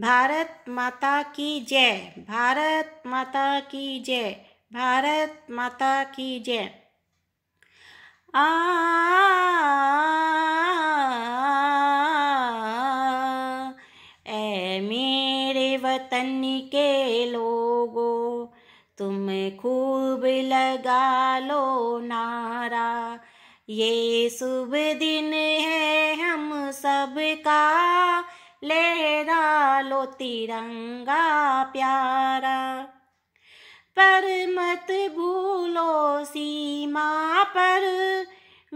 भारत माता की जय भारत माता की जय भारत माता की जय आ वतन के लोगो तुम खूब लगा लो नारा ये शुभ दिन है हम सबका लेरा लो तिरंगा प्यारा पर मत भूलो सीमा पर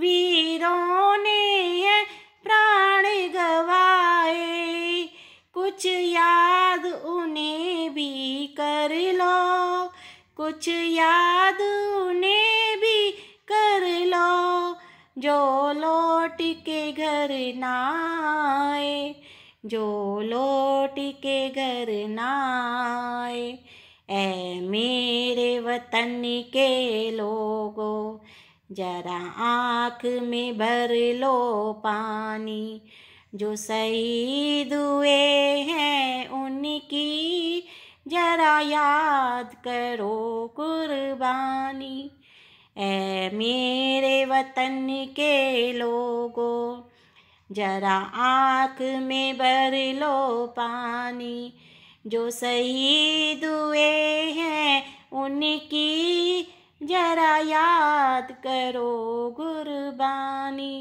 वीरों ने प्राण गवाए कुछ याद उन्हें भी कर लो कुछ याद उन्हें भी कर लो जो लौट के घर ना आए जो लौट के घर नाए ऐ मेरे वतन के लोगो जरा आँख में भर लो पानी जो शहीद हुए हैं उनकी जरा याद करो कुर्बानी ए मेरे वतन के लोगों जरा आँख में भर लो पानी जो शहीद हुए हैं उनकी जरा याद करो गुरबानी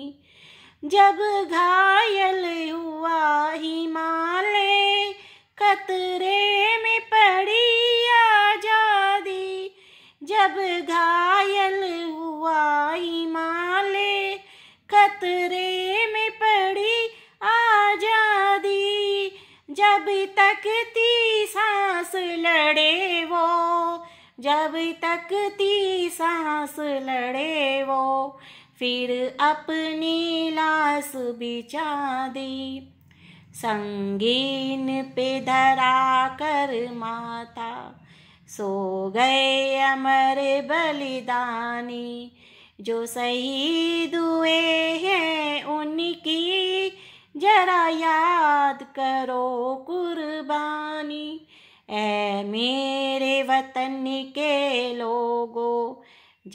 जब घायल हुआ हिमालय कतरे में पड़ी आजादी जब घा जब ती सांस लड़े वो जब तक ती सांस लड़े वो फिर अपनी लाश बिछा दी संगीन पे धरा कर माता सो गए अमर बलिदानी जो शहीद हुए हैं उनकी जरा याद करो ए मेरे वतन के लोगो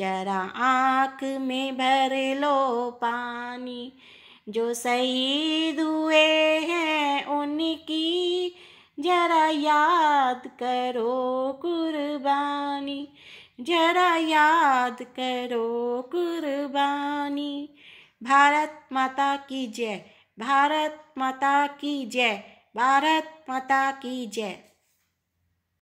जरा आँख में भर लो पानी जो शहीद हुए हैं उनकी जरा याद करो कुर्बानी जरा याद करो कुर्बानी भारत माता की जय भारत माता की जय भारत माता की जय